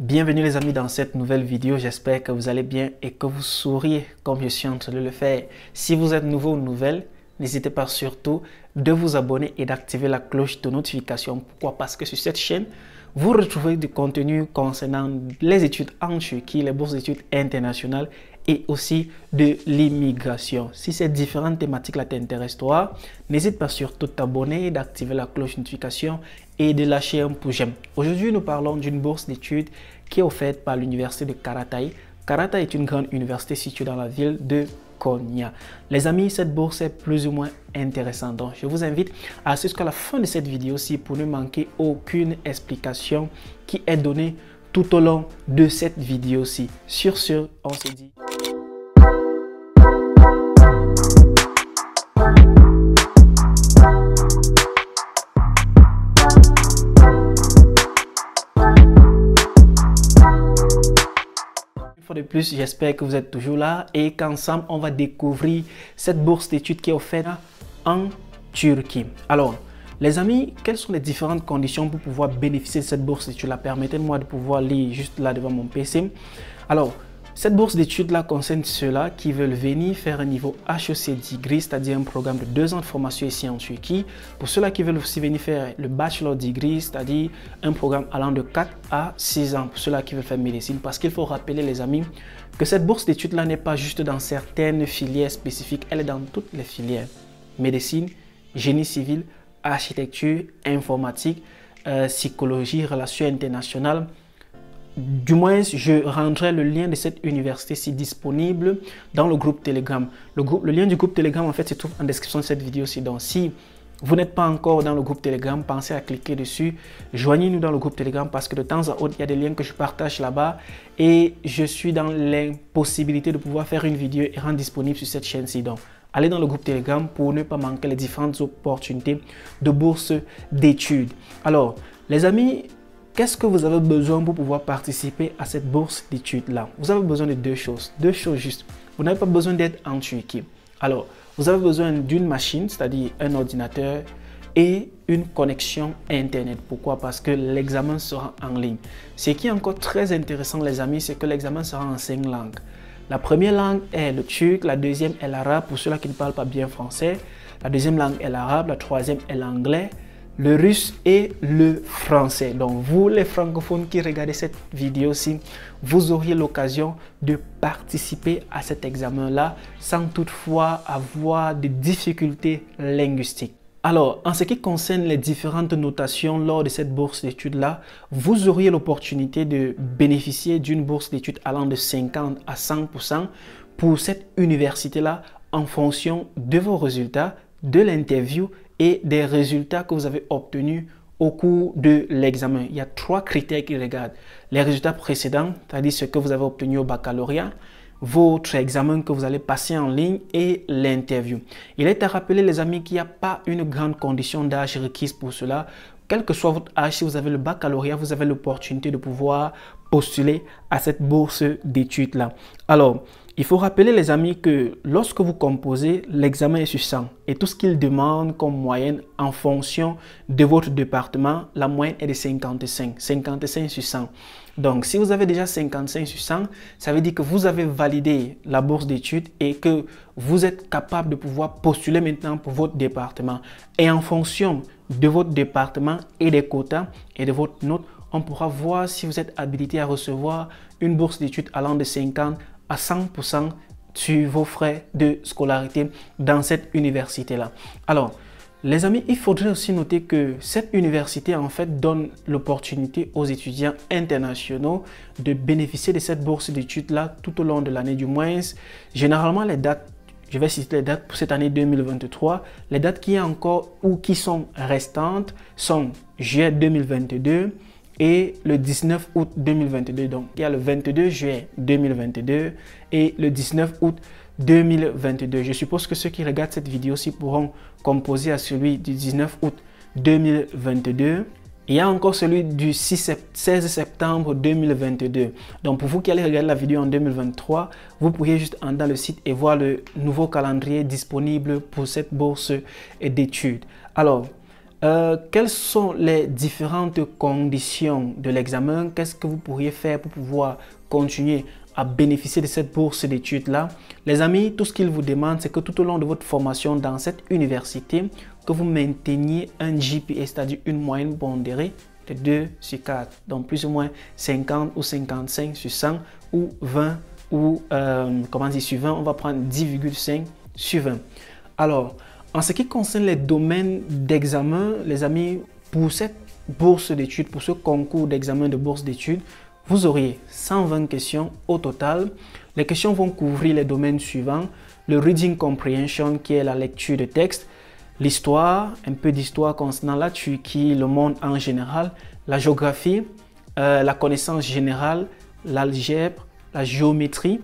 Bienvenue les amis dans cette nouvelle vidéo, j'espère que vous allez bien et que vous souriez comme je suis en train de le faire. Si vous êtes nouveau ou nouvelle, n'hésitez pas surtout de vous abonner et d'activer la cloche de notification. Pourquoi Parce que sur cette chaîne, vous retrouvez du contenu concernant les études en Turquie, les bourses d'études internationales et aussi de l'immigration. Si ces différentes thématiques-là t'intéressent, toi, n'hésite pas surtout à t'abonner, d'activer la cloche notification et de lâcher un pouce j'aime. Aujourd'hui, nous parlons d'une bourse d'études qui est offerte par l'université de Karatai. Karatai est une grande université située dans la ville de Konya. Les amis, cette bourse est plus ou moins intéressante. Donc, je vous invite à assister jusqu'à la fin de cette vidéo aussi pour ne manquer aucune explication qui est donnée tout au long de cette vidéo-ci. Sur ce, on se dit... plus, j'espère que vous êtes toujours là et qu'ensemble, on va découvrir cette bourse d'études qui est offerte en Turquie. Alors, les amis, quelles sont les différentes conditions pour pouvoir bénéficier de cette bourse détudes la Permettez-moi de pouvoir lire juste là devant mon PC. Alors, cette bourse d'études-là concerne ceux-là qui veulent venir faire un niveau HEC Degree, c'est-à-dire un programme de deux ans de formation ici en Turquie. Pour ceux-là qui veulent aussi venir faire le Bachelor Degree, c'est-à-dire un programme allant de 4 à 6 ans, pour ceux-là qui veulent faire médecine. Parce qu'il faut rappeler, les amis, que cette bourse d'études-là n'est pas juste dans certaines filières spécifiques, elle est dans toutes les filières. Médecine, génie civil, architecture, informatique, euh, psychologie, relations internationales, du moins, je rendrai le lien de cette université si disponible dans le groupe Telegram. Le, lien du groupe Telegram, en fait, se trouve en description de cette vidéo-ci. Donc, si vous n'êtes pas encore dans le groupe Telegram, pensez à cliquer dessus. Joignez-nous dans le groupe Telegram parce que de temps à autre, il y a des liens que je partage là-bas et je suis dans l'impossibilité de pouvoir faire une vidéo et rendre disponible sur cette chaîne-ci. Donc, allez dans le groupe Telegram pour ne pas manquer les différentes opportunités de bourse d'études. Alors, les amis, Qu'est-ce que vous avez besoin pour pouvoir participer à cette bourse d'études-là Vous avez besoin de deux choses. Deux choses juste. Vous n'avez pas besoin d'être en Turquie. Alors, vous avez besoin d'une machine, c'est-à-dire un ordinateur et une connexion Internet. Pourquoi Parce que l'examen sera en ligne. Ce qui est encore très intéressant, les amis, c'est que l'examen sera en cinq langues. La première langue est le turc, la deuxième est l'arabe pour ceux là qui ne parlent pas bien français, la deuxième langue est l'arabe, la troisième est l'anglais, le russe et le français. Donc vous les francophones qui regardez cette vidéo-ci, vous auriez l'occasion de participer à cet examen-là sans toutefois avoir de difficultés linguistiques. Alors, en ce qui concerne les différentes notations lors de cette bourse d'études-là, vous auriez l'opportunité de bénéficier d'une bourse d'études allant de 50 à 100% pour cette université-là en fonction de vos résultats de l'interview et des résultats que vous avez obtenus au cours de l'examen. Il y a trois critères qui regardent. Les résultats précédents, c'est-à-dire ce que vous avez obtenu au baccalauréat, votre examen que vous allez passer en ligne et l'interview. Il est à rappeler, les amis, qu'il n'y a pas une grande condition d'âge requise pour cela. Quel que soit votre âge, si vous avez le baccalauréat, vous avez l'opportunité de pouvoir postuler à cette bourse d'études-là. Alors, il faut rappeler les amis que lorsque vous composez, l'examen est sur 100 et tout ce qu'il demande comme moyenne en fonction de votre département, la moyenne est de 55, 55 sur 100. Donc si vous avez déjà 55 sur 100, ça veut dire que vous avez validé la bourse d'études et que vous êtes capable de pouvoir postuler maintenant pour votre département. Et en fonction de votre département et des quotas et de votre note, on pourra voir si vous êtes habilité à recevoir une bourse d'études allant de 50 à 100% sur vos frais de scolarité dans cette université-là. Alors, les amis, il faudrait aussi noter que cette université, en fait, donne l'opportunité aux étudiants internationaux de bénéficier de cette bourse d'études-là tout au long de l'année du moins. Généralement, les dates je vais citer les dates pour cette année 2023. Les dates qui, encore, ou qui sont restantes sont juillet 2022, et le 19 août 2022. Donc, il y a le 22 juin 2022 et le 19 août 2022. Je suppose que ceux qui regardent cette vidéo aussi pourront composer à celui du 19 août 2022. Il y a encore celui du 6, 16 septembre 2022. Donc pour vous qui allez regarder la vidéo en 2023, vous pourriez juste entrer dans le site et voir le nouveau calendrier disponible pour cette bourse d'études. Alors, euh, quelles sont les différentes conditions de l'examen Qu'est-ce que vous pourriez faire pour pouvoir continuer à bénéficier de cette bourse d'études-là Les amis, tout ce qu'ils vous demandent, c'est que tout au long de votre formation dans cette université, que vous mainteniez un GPA, c'est-à-dire une moyenne pondérée de 2 sur 4, donc plus ou moins 50 ou 55 sur 100 ou 20 ou euh, comment dire sur 20, on va prendre 10,5 sur 20. Alors, en ce qui concerne les domaines d'examen, les amis, pour cette bourse d'études, pour ce concours d'examen de bourse d'études, vous auriez 120 questions au total. Les questions vont couvrir les domaines suivants. Le reading comprehension, qui est la lecture de texte, l'histoire, un peu d'histoire concernant la Turquie, le monde en général, la géographie, euh, la connaissance générale, l'algèbre, la géométrie,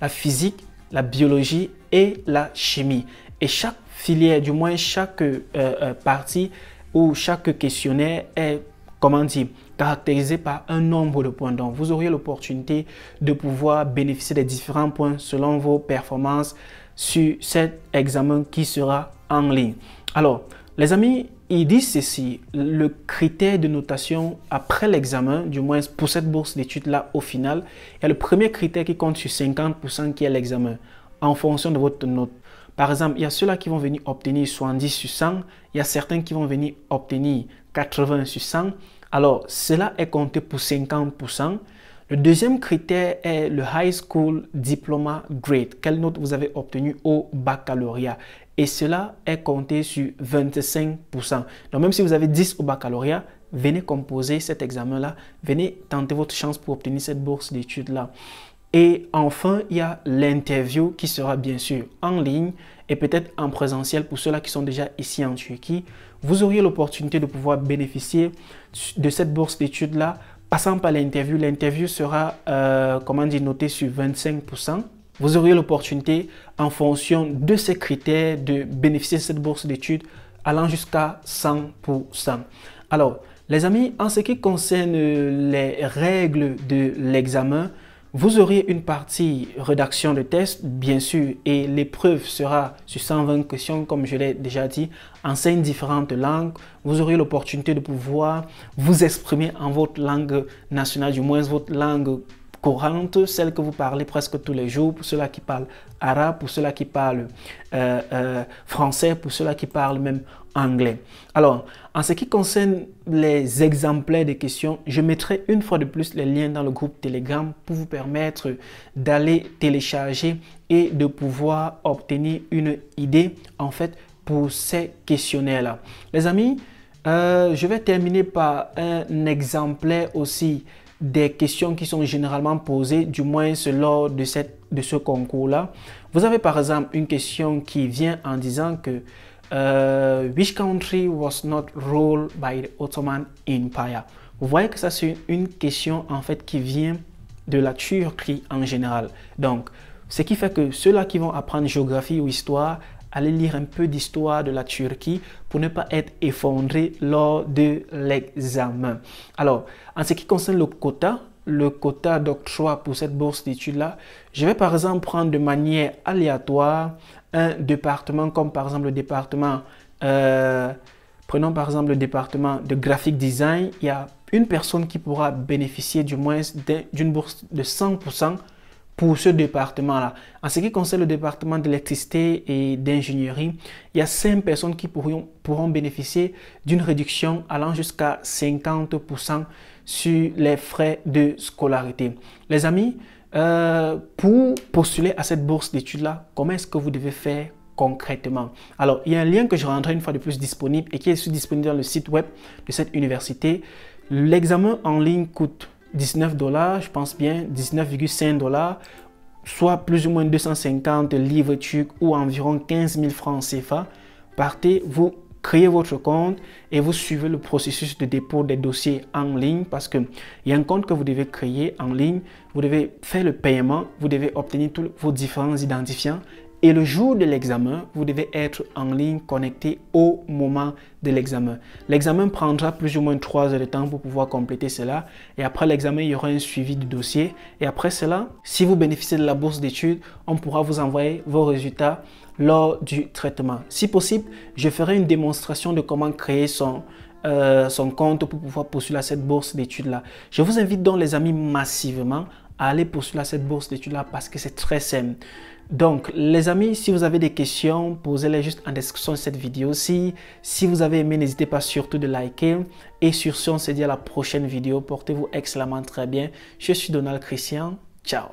la physique, la biologie et la chimie. Et chaque filière, du moins chaque euh, euh, partie ou chaque questionnaire est, comment dire, caractérisé par un nombre de points. Donc, vous aurez l'opportunité de pouvoir bénéficier des différents points selon vos performances sur cet examen qui sera en ligne. Alors, les amis, ils disent ceci, le critère de notation après l'examen, du moins pour cette bourse d'études-là au final, est le premier critère qui compte sur 50% qui est l'examen. En fonction de votre note par exemple, il y a ceux-là qui vont venir obtenir 70 sur 100, il y a certains qui vont venir obtenir 80 sur 100. Alors, cela est compté pour 50%. Le deuxième critère est le High School Diploma Grade. Quelle note vous avez obtenue au baccalauréat Et cela est compté sur 25%. Donc, même si vous avez 10 au baccalauréat, venez composer cet examen-là, venez tenter votre chance pour obtenir cette bourse d'études-là. Et enfin, il y a l'interview qui sera bien sûr en ligne et peut-être en présentiel pour ceux-là qui sont déjà ici en Turquie. Vous auriez l'opportunité de pouvoir bénéficier de cette bourse d'études-là. Passant par l'interview, l'interview sera, euh, comment dire, notée sur 25%. Vous auriez l'opportunité, en fonction de ces critères, de bénéficier de cette bourse d'études allant jusqu'à 100%. Alors, les amis, en ce qui concerne euh, les règles de l'examen, vous aurez une partie rédaction de test, bien sûr, et l'épreuve sera sur 120 questions, comme je l'ai déjà dit, en cinq différentes langues. Vous aurez l'opportunité de pouvoir vous exprimer en votre langue nationale, du moins votre langue courante, celle que vous parlez presque tous les jours, pour ceux qui parlent arabe, pour ceux qui parlent euh, euh, français, pour ceux qui parlent même anglais. Alors, en ce qui concerne les exemplaires des questions, je mettrai une fois de plus les liens dans le groupe Telegram pour vous permettre d'aller télécharger et de pouvoir obtenir une idée en fait pour ces questionnaires-là. Les amis, euh, je vais terminer par un exemplaire aussi des questions qui sont généralement posées, du moins lors de, cette, de ce concours-là. Vous avez par exemple une question qui vient en disant que euh, which country was not ruled by the Ottoman Empire? Vous voyez que ça c'est une question en fait qui vient de la Turquie en général. Donc, ce qui fait que ceux-là qui vont apprendre géographie ou histoire, allez lire un peu d'histoire de la Turquie pour ne pas être effondré lors de l'examen. Alors, en ce qui concerne le quota, le quota d'octroi pour cette bourse d'études-là, je vais par exemple prendre de manière aléatoire un département comme par exemple le département, euh, prenons par exemple le département de graphic design, il y a une personne qui pourra bénéficier du moins d'une bourse de 100% pour ce département-là. En ce qui concerne le département d'électricité et d'ingénierie, il y a 5 personnes qui pourront, pourront bénéficier d'une réduction allant jusqu'à 50% sur les frais de scolarité. Les amis, euh, pour postuler à cette bourse d'études-là, comment est-ce que vous devez faire concrètement Alors, il y a un lien que je rendrai une fois de plus disponible et qui est disponible dans le site web de cette université. L'examen en ligne coûte 19 dollars, je pense bien, 19,5 dollars, soit plus ou moins 250 livres turcs ou environ 15 000 francs CFA. Partez, vous créez votre compte et vous suivez le processus de dépôt des dossiers en ligne parce qu'il y a un compte que vous devez créer en ligne, vous devez faire le paiement, vous devez obtenir tous vos différents identifiants et le jour de l'examen, vous devez être en ligne connecté au moment de l'examen. L'examen prendra plus ou moins 3 heures de temps pour pouvoir compléter cela. Et après l'examen, il y aura un suivi du dossier. Et après cela, si vous bénéficiez de la bourse d'études, on pourra vous envoyer vos résultats lors du traitement. Si possible, je ferai une démonstration de comment créer son, euh, son compte pour pouvoir postuler à cette bourse d'études-là. Je vous invite donc les amis massivement à aller poursuivre cette bourse d'études-là parce que c'est très simple. Donc, les amis, si vous avez des questions, posez-les juste en description de cette vidéo-ci. Si vous avez aimé, n'hésitez pas surtout de liker. Et sur ce, on se dit à la prochaine vidéo. Portez-vous excellemment très bien. Je suis Donald Christian. Ciao